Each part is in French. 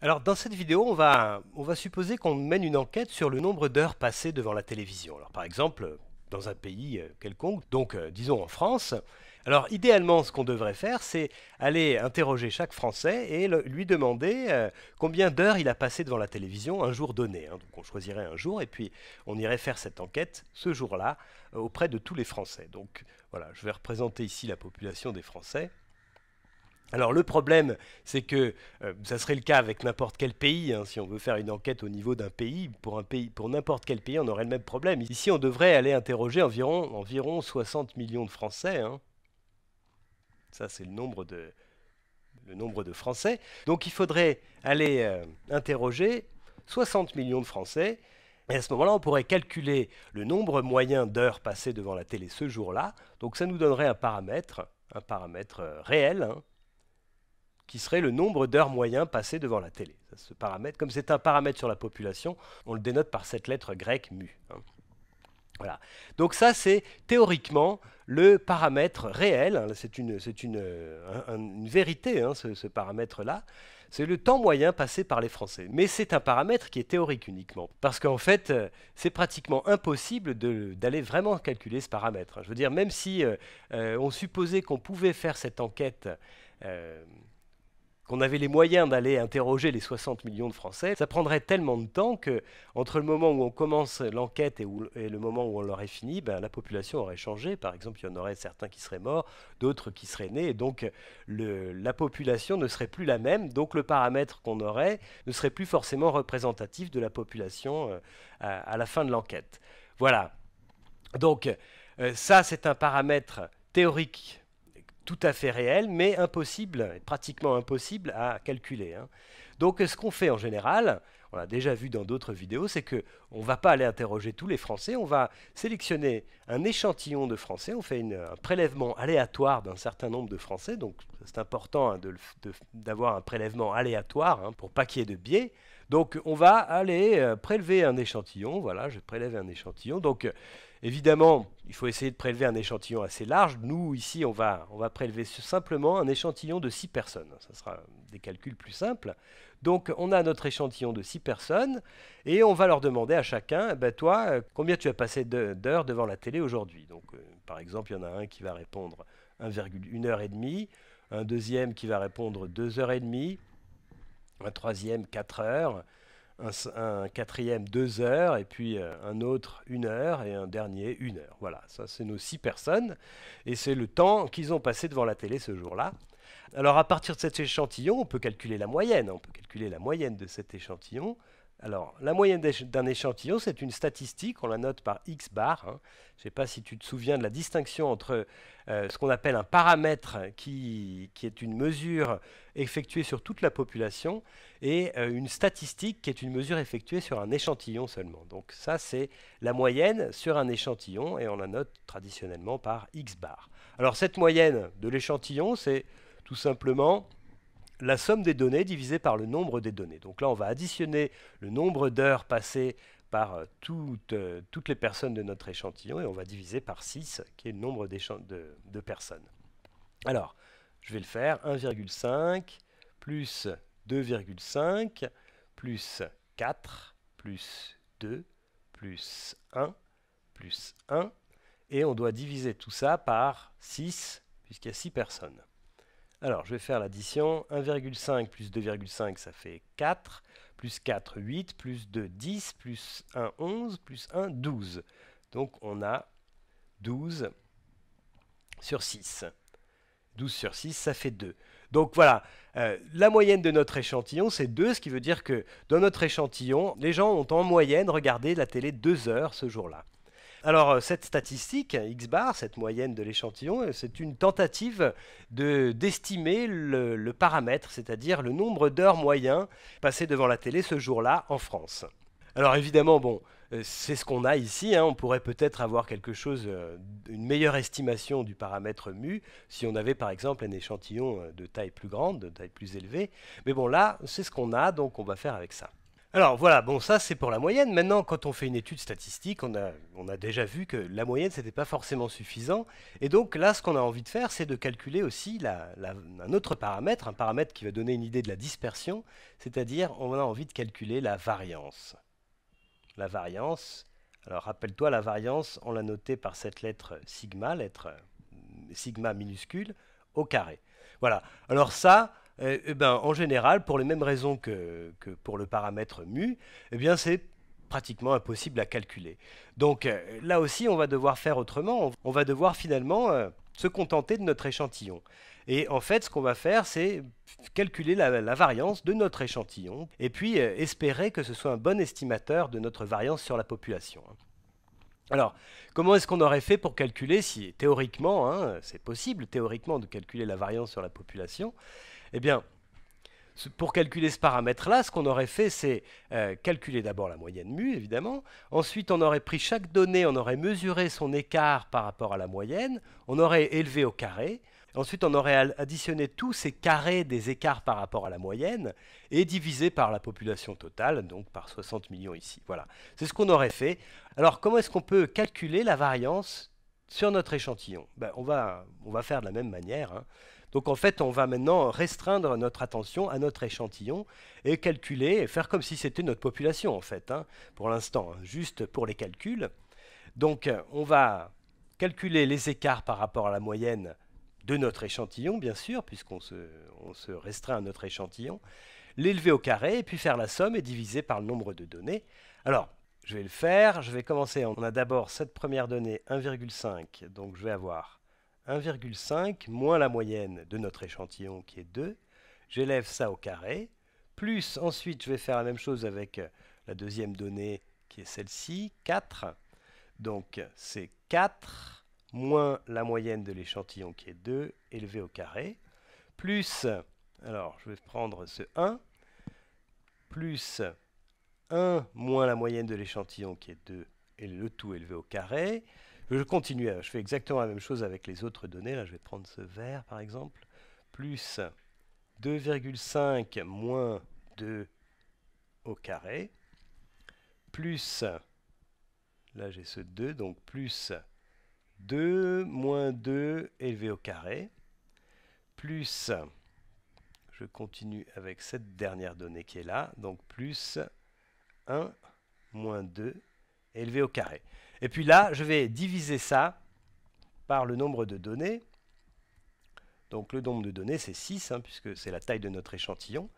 Alors dans cette vidéo, on va, supposer qu'on mène une enquête sur le nombre d'heures passées devant la télévision. par exemple, dans un pays euh, quelconque, donc euh, disons en France. Alors idéalement, ce qu'on devrait faire, c'est aller interroger chaque Français et lui demander euh, combien d'heures il a passé devant la télévision un jour donné. Hein. Donc on choisirait un jour et puis on irait faire cette enquête ce jour-là auprès de tous les Français. Donc voilà, je vais représenter ici la population des Français. Alors le problème, c'est que euh, ça serait le cas avec n'importe quel pays. Hein. si on veut faire une enquête au niveau d'un pays, pour un pays, pour n'importe quel pays, on aurait le même problème. Ici, on devrait aller interroger environ, environ 60 millions de Français. Hein. Ça, c'est le nombre de le nombre de Français. Donc il faudrait aller euh, interroger 60 millions de Français. Et à ce moment-là, on pourrait calculer le nombre moyen d'heures passées devant la télé ce jour-là. Donc ça nous donnerait un paramètre, un paramètre euh, réel, hein qui serait le nombre d'heures moyennes passées devant la télé. Ce paramètre, comme c'est un paramètre sur la population, on le dénote par cette lettre grecque mu. Hein. Voilà. Donc ça, c'est théoriquement le paramètre réel. Hein. C'est une, une, euh, une, vérité, hein, ce, paramètre-là. C'est le temps moyen passé par les Français. Mais c'est un paramètre qui est théorique uniquement. Parce qu'en fait, euh, c'est pratiquement impossible d'aller vraiment calculer ce paramètre. Je veux dire, même si euh, on supposait qu'on pouvait faire cette enquête qu'on avait les moyens d'aller interroger les 60 millions de Français, ça prendrait tellement de temps que entre le moment où on commence l'enquête et, le moment où on l'aurait fini, ben, la population aurait changé. Par exemple, il y en aurait certains qui seraient morts, d'autres qui seraient nés, et donc la population ne serait plus la même. Donc le paramètre qu'on aurait ne serait plus forcément représentatif de la population euh, à, la fin de l'enquête. Voilà. Donc euh, ça, c'est un paramètre théorique tout à fait réel, mais impossible, pratiquement impossible à calculer. Hein. Donc ce qu'on fait en général, on l'a déjà vu dans d'autres vidéos, c'est qu'on ne va pas aller interroger tous les Français, on va sélectionner un échantillon de Français, on fait une, un prélèvement aléatoire d'un certain nombre de Français, donc c'est important hein, de d'avoir un prélèvement aléatoire hein, pour pas qu'il y ait de biais. Donc on va aller euh, prélever un échantillon, voilà, je prélève un échantillon, donc Évidemment, il faut essayer de prélever un échantillon assez large. Nous, ici, on va, prélever simplement un échantillon de 6 personnes. Ce sera des calculs plus simples. Donc, on a notre échantillon de 6 personnes et on va leur demander à chacun, eh ben, toi, euh, combien tu as passé d'heures devant la télé aujourd'hui Donc, euh, par exemple, il y en a un qui va répondre 1,1 heure et demie, un deuxième qui va répondre 2 heures et demie, un troisième 4 heures, un, quatrième deux heures, et puis euh, un autre une heure, et un dernier une heure. Voilà, ça c'est nos six personnes, et c'est le temps qu'ils ont passé devant la télé ce jour-là. Alors à partir de cet échantillon, on peut calculer la moyenne, hein. on peut calculer la moyenne de cet échantillon, alors, la moyenne d'un échantillon, c'est une statistique, on la note par x bar. Hein. Je ne sais pas si tu te souviens de la distinction entre euh, ce qu'on appelle un paramètre, qui, est une mesure effectuée sur toute la population, et euh, une statistique, qui est une mesure effectuée sur un échantillon seulement. Donc ça, c'est la moyenne sur un échantillon, et on la note traditionnellement par x bar. Alors, cette moyenne de l'échantillon, c'est tout simplement la somme des données divisée par le nombre des données. Donc là, on va additionner le nombre d'heures passées par euh, euh, toutes, les personnes de notre échantillon et on va diviser par 6, qui est le nombre de, de personnes. Alors, je vais le faire. 1,5 plus 2,5 plus 4 plus 2 plus 1 plus 1. Et on doit diviser tout ça par 6, puisqu'il y a 6 personnes. Alors, je vais faire l'addition. 1,5 plus 2,5, ça fait 4. Plus 4, 8. Plus 2, 10. Plus 1, 11. Plus 1, 12. Donc, on a 12 sur 6. 12 sur 6, ça fait 2. Donc voilà, euh, la moyenne de notre échantillon, c'est 2, ce qui veut dire que dans notre échantillon, les gens ont en moyenne regardé la télé 2 heures ce jour-là. Alors euh, cette statistique, X-bar, cette moyenne de l'échantillon, euh, c'est une tentative d'estimer le, paramètre, c'est-à-dire le nombre d'heures moyens passées devant la télé ce jour-là en France. Alors évidemment, bon, euh, c'est ce qu'on a ici. Hein. On pourrait peut-être avoir quelque chose, une meilleure estimation du paramètre mu si on avait par exemple un échantillon de taille plus grande, de taille plus élevée. Mais bon, là, c'est ce qu'on a, donc on va faire avec ça. Alors voilà, bon ça c'est pour la moyenne. Maintenant, quand on fait une étude statistique, on a, déjà vu que la moyenne n'était pas forcément suffisant. Et donc là, ce qu'on a envie de faire, c'est de calculer aussi un autre paramètre, un paramètre qui va donner une idée de la dispersion, c'est-à-dire on a envie de calculer la variance. La variance. Alors rappelle-toi, la variance, on l'a notée par cette lettre sigma, lettre sigma minuscule au carré. Voilà. Alors ça, eh, eh ben, en général, pour les mêmes raisons que, pour le paramètre mu, eh bien, c'est pratiquement impossible à calculer. Donc euh, là aussi, on va devoir faire autrement. On va devoir finalement euh, se contenter de notre échantillon. Et en fait, ce qu'on va faire, c'est calculer la, variance de notre échantillon et puis euh, espérer que ce soit un bon estimateur de notre variance sur la population. Hein. Alors, comment est-ce qu'on aurait fait pour calculer si théoriquement, hein, c'est possible théoriquement de calculer la variance sur la population eh bien, pour calculer ce paramètre-là, ce qu'on aurait fait, c'est euh, calculer d'abord la moyenne mu, évidemment. Ensuite, on aurait pris chaque donnée, on aurait mesuré son écart par rapport à la moyenne. On aurait élevé au carré. Ensuite, on aurait additionné tous ces carrés des écarts par rapport à la moyenne et divisé par la population totale, donc par 60 millions ici. Voilà, c'est ce qu'on aurait fait. Alors, comment est-ce qu'on peut calculer la variance sur notre échantillon ben, on, va, on va faire de la même manière. Hein. Donc en fait, on va maintenant restreindre notre attention à notre échantillon et calculer et faire comme si c'était notre population en fait, hein, pour l'instant, hein, juste pour les calculs. Donc on va calculer les écarts par rapport à la moyenne de notre échantillon, bien sûr, puisqu'on se, on se restreint à notre échantillon, l'élever au carré et puis faire la somme et diviser par le nombre de données. Alors, je vais le faire. Je vais commencer. On a d'abord cette première donnée, 1,5. Donc je vais avoir 1,5 moins la moyenne de notre échantillon qui est 2. J'élève ça au carré. Plus ensuite, je vais faire la même chose avec euh, la deuxième donnée qui est celle-ci, 4. Donc c'est 4 moins la moyenne de l'échantillon qui est 2 élevé au carré, plus, alors je vais prendre ce 1, plus 1 moins la moyenne de l'échantillon qui est 2 et le tout élevé au carré, je continue, euh, je fais exactement la même chose avec les autres données. Là, je vais prendre ce vert par exemple. Plus 2,5 moins 2 au carré. Plus, là j'ai ce 2, donc plus 2 moins 2 élevé au carré. Plus, je continue avec cette dernière donnée qui est là, donc plus 1 moins 2 élevé au carré. Et puis là, je vais diviser ça par le nombre de données. Donc le nombre de données, c'est 6, hein, puisque c'est la taille de notre échantillon.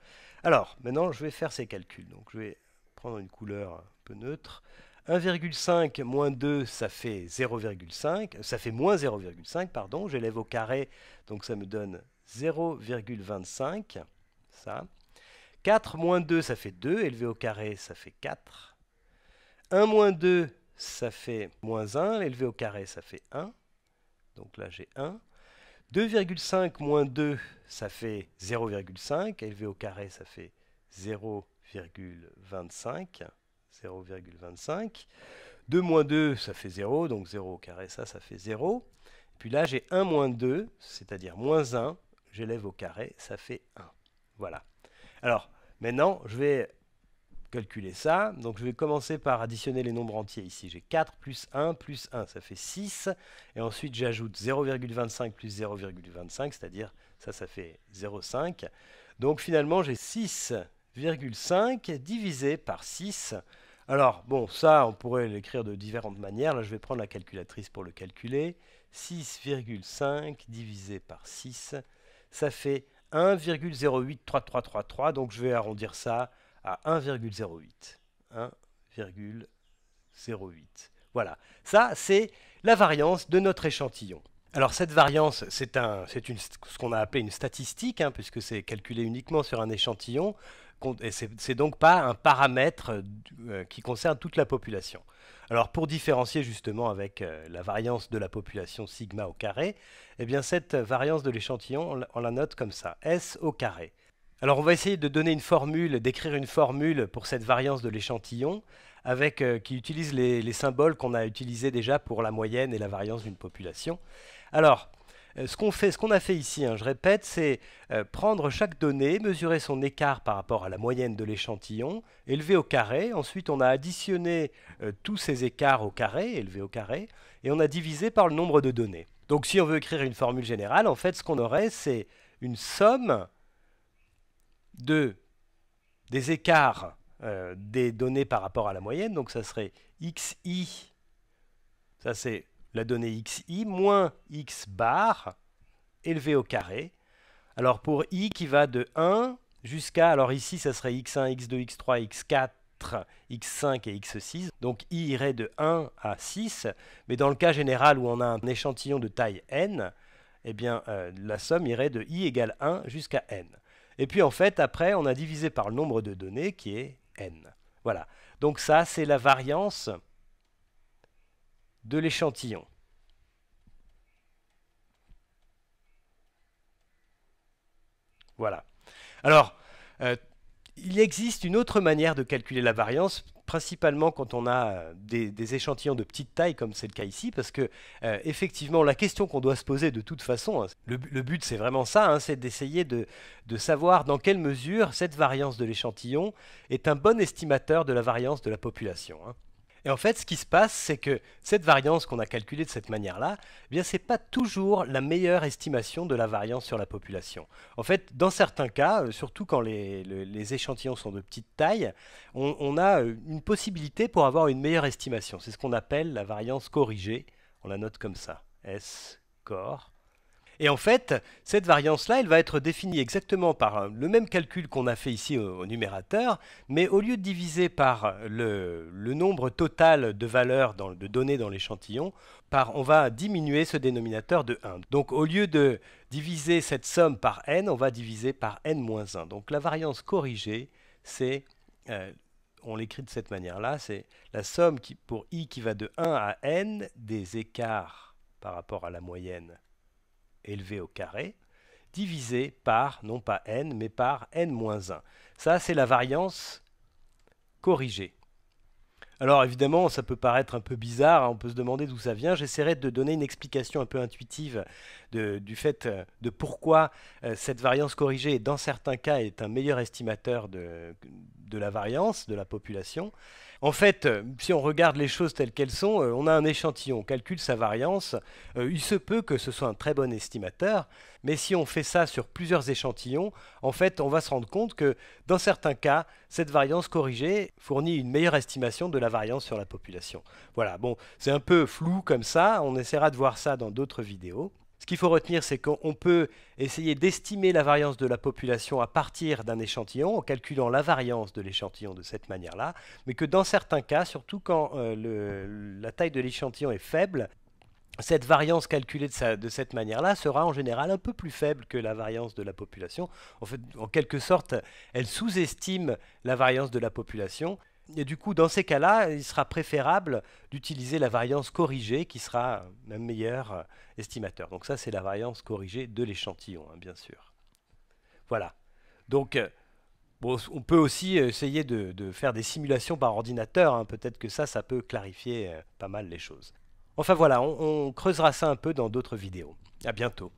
Alors, maintenant, je vais faire ces calculs. Donc je vais prendre une couleur un peu neutre. 1,5 moins 2, ça fait 0,5. Ça fait moins 0,5, pardon. J'élève au carré, donc ça me donne 0,25. Ça. 4 moins 2, ça fait 2. Élevé au carré, ça fait 4. 1 moins 2, ça fait moins 1, l'élevé au carré, ça fait 1. Donc là, j'ai 1. 2,5 moins 2, ça fait 0,5. Élevé au carré, ça fait 0,25. 0,25. 2 moins 2, ça fait 0. Donc 0 au carré, ça, ça fait 0. puis là, j'ai 1 moins 2, c'est-à-dire moins 1. J'élève au carré, ça fait 1. Voilà. Alors, maintenant, je vais calculer ça. Donc je vais commencer par additionner les nombres entiers ici. J'ai 4 plus 1 plus 1, ça fait 6. Et ensuite j'ajoute 0,25 plus 0,25, c'est-à-dire ça, ça fait 0,5. Donc finalement j'ai 6,5 divisé par 6. Alors bon, ça on pourrait l'écrire de différentes manières. Là je vais prendre la calculatrice pour le calculer. 6,5 divisé par 6, ça fait 1,083333. Donc je vais arrondir ça à 1,08. 1,08. Voilà, ça c'est la variance de notre échantillon. Alors cette variance, c'est un, ce qu'on a appelé une statistique, hein, puisque c'est calculé uniquement sur un échantillon, et c'est donc pas un paramètre euh, qui concerne toute la population. Alors pour différencier justement avec euh, la variance de la population sigma au carré, eh bien cette variance de l'échantillon, on, la note comme ça, S au carré. Alors on va essayer de donner une formule, d'écrire une formule pour cette variance de l'échantillon avec euh, qui utilise les, symboles qu'on a utilisés déjà pour la moyenne et la variance d'une population. Alors, euh, ce qu'on a fait ici, hein, je répète, c'est euh, prendre chaque donnée, mesurer son écart par rapport à la moyenne de l'échantillon, élevé au carré. Ensuite, on a additionné tous ces écarts au carré, élevé au carré, et on a divisé par le nombre de données. Donc, si on veut écrire une formule générale, en fait, ce qu'on aurait, c'est une somme de, des écarts euh, des données par rapport à la moyenne. Donc ça serait xi, ça c'est la donnée xi, moins x bar élevé au carré. Alors pour i qui va de 1 jusqu'à, alors ici ça serait x1, x2, x3, x4, x5 et x6. Donc i irait de 1 à 6, mais dans le cas général où on a un échantillon de taille n, eh bien euh, la somme irait de i égale 1 jusqu'à n. Et puis en fait, après, on a divisé par le nombre de données qui est n. Voilà. Donc ça, c'est la variance de l'échantillon. Voilà. Alors, euh, il existe une autre manière de calculer la variance principalement quand on a euh, des, échantillons de petite taille, comme c'est le cas ici, parce que euh, effectivement, la question qu'on doit se poser de toute façon, hein, le, but c'est vraiment ça, hein, c'est d'essayer de, savoir dans quelle mesure cette variance de l'échantillon est un bon estimateur de la variance de la population. Hein. Et en fait, ce qui se passe, c'est que cette variance qu'on a calculée de cette manière-là, ce eh bien, c'est pas toujours la meilleure estimation de la variance sur la population. En fait, dans certains cas, euh, surtout quand les, échantillons sont de petite taille, on, a euh, une possibilité pour avoir une meilleure estimation. C'est ce qu'on appelle la variance corrigée. On la note comme ça, S cor et en fait, cette variance-là, elle va être définie exactement par euh, le même calcul qu'on a fait ici au, numérateur, mais au lieu de diviser par le, nombre total de valeurs de données dans l'échantillon, on va diminuer ce dénominateur de 1. Donc au lieu de diviser cette somme par n, on va diviser par n-1. Donc la variance corrigée, c'est... Euh, on l'écrit de cette manière-là, c'est la somme pour i qui va de 1 à n des écarts par rapport à la moyenne élevé au carré, divisé par, non pas n, mais par n-1. Ça, c'est la variance corrigée. Alors évidemment, ça peut paraître un peu bizarre, hein, on peut se demander d'où ça vient. J'essaierai de donner une explication un peu intuitive du fait euh, de pourquoi euh, cette variance corrigée, dans certains cas, est un meilleur estimateur de, de la variance de la population. En fait, euh, si on regarde les choses telles qu'elles sont, euh, on a un échantillon, on calcule sa variance. Euh, il se peut que ce soit un très bon estimateur, mais si on fait ça sur plusieurs échantillons, en fait, on va se rendre compte que dans certains cas, cette variance corrigée fournit une meilleure estimation de la variance sur la population. Voilà, bon, c'est un peu flou comme ça, on essaiera de voir ça dans d'autres vidéos qu'il faut retenir, c'est qu'on peut essayer d'estimer la variance de la population à partir d'un échantillon, en calculant la variance de l'échantillon de cette manière-là, mais que dans certains cas, surtout quand euh, la taille de l'échantillon est faible, cette variance calculée de, cette manière-là sera en général un peu plus faible que la variance de la population. En fait, en quelque sorte, elle sous-estime la variance de la population et du coup, dans ces cas-là, il sera préférable d'utiliser la variance corrigée qui sera un meilleur euh, estimateur. Donc ça, c'est la variance corrigée de l'échantillon, hein, bien sûr. Voilà. Donc, euh, on peut aussi euh, essayer de, faire des simulations par ordinateur. Hein. Peut-être que ça, ça peut clarifier pas mal les choses. Enfin voilà, on, on creusera ça un peu dans d'autres vidéos. À bientôt.